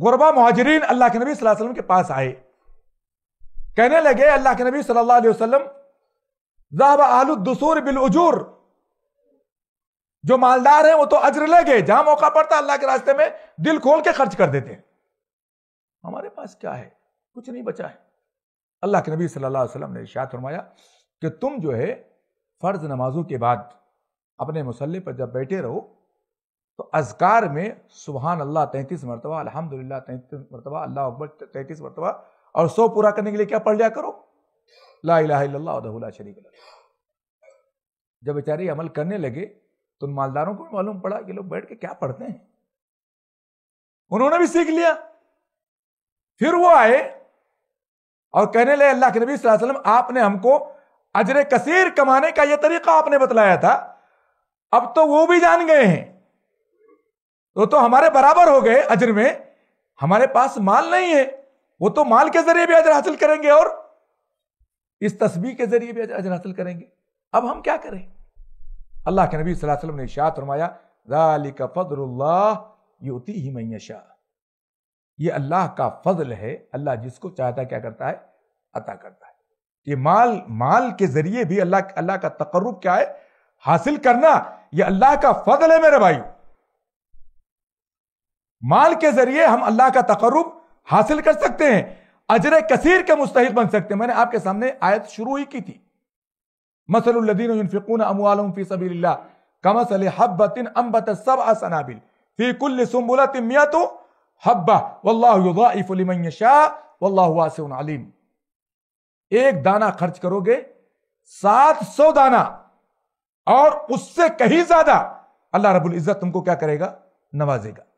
गुरबा महाजरीन अल्लाह के नबी सल्लल्लाहु अलैहि वसल्लम के पास आए कहने लगे अल्लाह के नबी सल्लल्लाहु अलैहि वसल्लम जहाबा आलू दसूर बिल उजूर जो मालदार हैं वो तो अजर ले गए जहां मौका पड़ता अल्लाह के रास्ते में दिल खोल के खर्च कर देते हमारे पास क्या है कुछ नहीं बचा है अल्लाह के नबी सल्लल्लाहु अलैहि वसल्लम ने इशात फरमाया कि तुम जो है फर्ज नमाजों के बाद अपने मुसल्ले पर जब बैठे रहो तो अजकार में सुबहान अल्लाह तैंतीस मरतबा अलहमदिल्ला तैंतीस मरतबा अल्लाह अकबर तैंतीस मरतबा और सौ पूरा करने के लिए क्या पढ़ लिया करो ला लाला शरीक जब बेचारे अमल करने लगे तो उन मालदारों को भी मालूम पड़ा कि लोग बैठ के क्या पढ़ते हैं उन्होंने भी सीख लिया फिर वो आए और कहने लगे अल्लाह के नबी वसल्लम आपने हमको अजर कसीर कमाने का यह तरीका आपने बतलाया था अब तो वो भी जान गए हैं वो तो हमारे बराबर हो गए अजर में हमारे पास माल नहीं है वो तो माल के जरिए भी अजर हासिल करेंगे और इस तस्वीर के जरिए भी अजर हासिल करेंगे अब हम क्या करें अल्लाह के नबी वसल्लम ने शाह फरमाया का फजल्लाह युति ही मैशा ये अल्लाह का फजल है अल्लाह जिसको चाहता क्या करता है अता करता है ये माल माल के जरिए भी अल्लाह अल्लाह का तकर्रब क्या है हासिल करना ये अल्लाह का फजल है मेरे भाई माल के जरिए हम अल्लाह का तकरुब हासिल कर सकते हैं अजर कसीर के मुस्तक बन सकते हैं मैंने आपके सामने आयत शुरू ही की थी मसलुद्दीनफिकून एक दाना खर्च करोगे सात सौ दाना और उससे कहीं ज्यादा अल्लाह रबुल इज़्ज़त तुमको क्या करेगा नवाजेगा